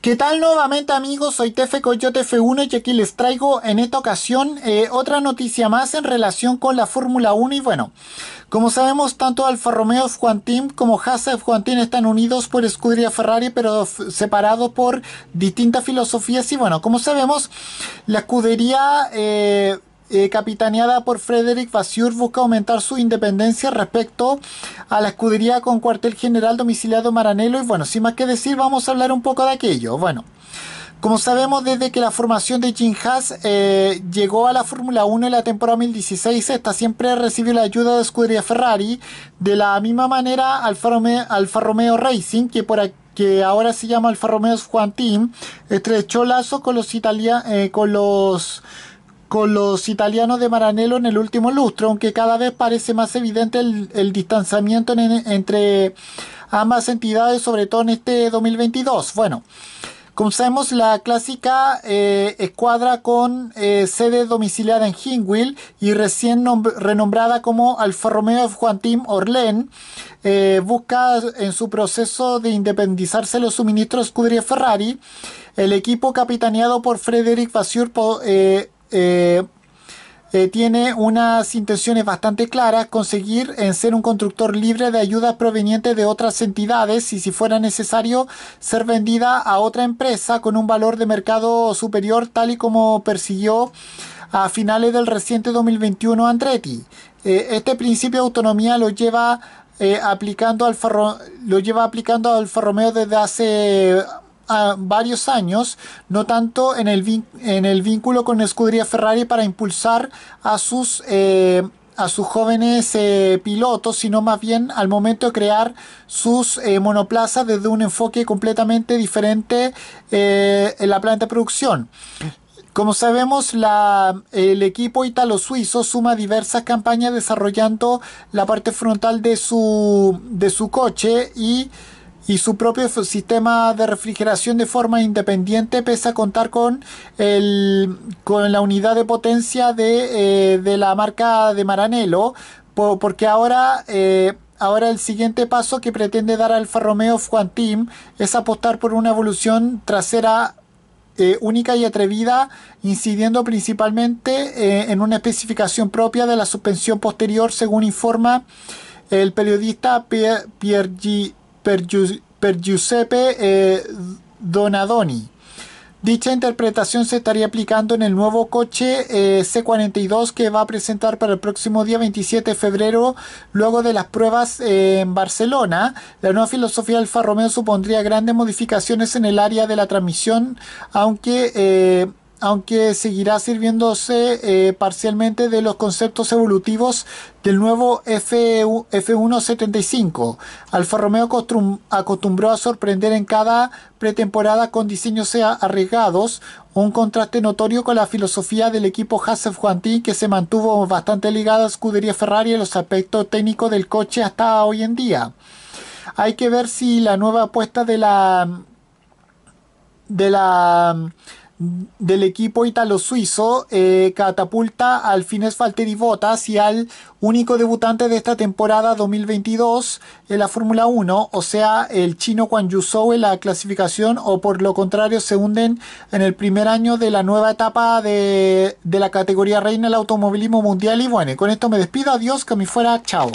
¿Qué tal nuevamente amigos? Soy Tefe Coyote F1 y aquí les traigo en esta ocasión eh, otra noticia más en relación con la Fórmula 1 y bueno, como sabemos tanto Alfa Romeo f como Haas f están unidos por escudería Ferrari pero separados por distintas filosofías y bueno, como sabemos la escudería eh, eh, capitaneada por Frederick Vasseur, busca aumentar su independencia respecto a la escudería con cuartel general domiciliado Maranello Y bueno, sin más que decir, vamos a hablar un poco de aquello. Bueno. Como sabemos, desde que la formación de Jim eh, llegó a la Fórmula 1 en la temporada 2016, esta siempre recibió la ayuda de escudería Ferrari. De la misma manera, Alfa Romeo, Racing, que por que ahora se llama Alfa Romeo Juan Team, estrechó lazos con los, italianos eh, con los con los italianos de Maranello en el último lustro, aunque cada vez parece más evidente el, distanciamiento entre ambas entidades, sobre todo en este 2022. Bueno, como sabemos, la clásica eh, escuadra con eh, sede domiciliada en Hingwil y recién renombrada como Alfa Romeo Team Orlén, eh, busca en su proceso de independizarse los suministros Scuderia Ferrari. El equipo capitaneado por Frederic Vasseur eh, eh, tiene unas intenciones bastante claras, conseguir en ser un constructor libre de ayudas provenientes de otras entidades y si fuera necesario ser vendida a otra empresa con un valor de mercado superior tal y como persiguió a finales del reciente 2021 Andretti. Eh, este principio de autonomía lo lleva, aplicando Alfa, lo lleva aplicando a Alfa Romeo desde hace varios años, no tanto en el, vínculo con Escudería Ferrari para impulsar a sus, eh, a sus jóvenes eh, pilotos, sino más bien al momento de crear sus eh, monoplazas desde un enfoque completamente diferente en la planta de producción. Como sabemos, la, el equipo italo-suizo suma diversas campañas desarrollando la parte frontal de su, de su coche y y su propio sistema de refrigeración de forma independiente pese a contar con, con la unidad de potencia de, eh, la marca de Maranello porque ahora eh, Ahora el siguiente paso que pretende dar Alfa Romeo Quantim es apostar por una evolución trasera eh, única y atrevida, incidiendo principalmente en una especificación propia de la suspensión posterior, según informa el periodista Pierre G per, Giuseppe eh, Donadoni. Dicha interpretación se estaría aplicando en el nuevo coche eh, C42 que va a presentar para el próximo día 27 de febrero, luego de las pruebas eh, en Barcelona. La nueva filosofía Alfa Romeo supondría grandes modificaciones en el área de la transmisión, aunque aunque seguirá sirviéndose eh, parcialmente de los conceptos evolutivos del nuevo F, 175 Alfa Romeo acostumbró a sorprender en cada pretemporada con diseños eh, arriesgados, un contraste notorio con la filosofía del equipo Hasef Juantín que se mantuvo bastante ligada a escudería Ferrari en los aspectos técnicos del coche hasta hoy en día. Hay que ver si la nueva apuesta de la de la del equipo italo-suizo eh, catapulta al Fines Falteri Bottas y al único debutante de esta temporada 2022 en eh, la Fórmula 1, o sea, el chino Juan en la clasificación, o por lo contrario, se hunden en el primer año de la nueva etapa de, de la categoría reina del automovilismo mundial. Y bueno, con esto me despido, adiós, que me fuera, chao.